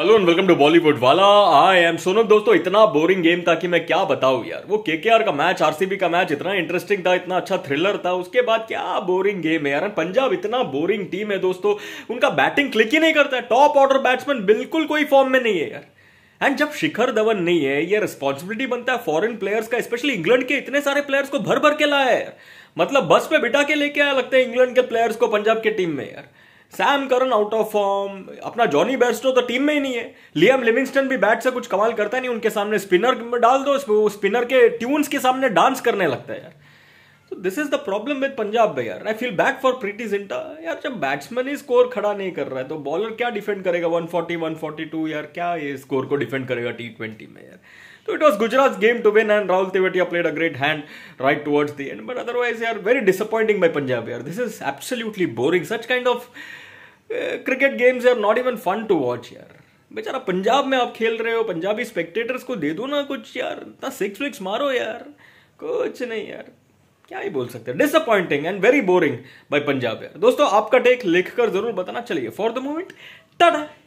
hello and welcome to Bollywood Wala I M Sonam दोस्तों इतना boring game था कि मैं क्या बताऊं यार वो आर का मैच आरसीबी का मैच इतना इंटरेस्टिंग था इतना अच्छा थ्रिलर था उसके बाद क्या बोरिंग गेम है यार पंजाब इतना बोरिंग टीम है दोस्तों उनका बैटिंग क्लिक ही नहीं करता है टॉप ऑर्डर बैट्समैन बिल्कुल कोई फॉर्म में नहीं है यार एंड जब शिखर धवन नहीं है ये रिस्पॉन्सिबिलिटी बनता है फॉरेन प्लेयर्स का स्पेशली इंग्लैंड के इतने सारे प्लेयर्स को भर भर के लाया है मतलब बस पे बिठा के लेके आया लगता है इंग्लैंड के प्लेयर्स को पंजाब के टीम में यार Sam Curran out of form अपना जॉनी बेस्टो तो टीम में ही नहीं है लियम लिविंगस्टन भी बैट से कुछ कमाल करता नहीं उनके सामने स्पिनर डाल दो स्पिनर के ट्यून्स के सामने डांस करने लगता है यार तो this is the problem with Punjab में यार I feel back for Preity Zinta यार जब बैट्समैन ही स्कोर खड़ा नहीं कर रहा है तो बॉलर क्या डिफेंड करेगा 140 142 यार क्या ये स्कोर को डिफेंड करेगा टी ट्वेंटी में यार तो it was Gujarat game to win and Rahul Tewatia played a great hand right towards the end but otherwise यार वेरी डिसअपॉइंटिंग बाई पंजाब यार this is absolutely boring such kind of cricket games are not even fun to watch यार बेचारा पंजाब में आप खेल रहे हो Punjabi spectators को दे दो ना कुछ यार ना सिक्स विक्स मारो यार कुछ नहीं यार क्या ही बोल सकते हैं disappointing and very boring by Punjab यार दोस्तों आपका टेक लिखकर जरूर बताना चलिए फॉर द मोमेंट टाटा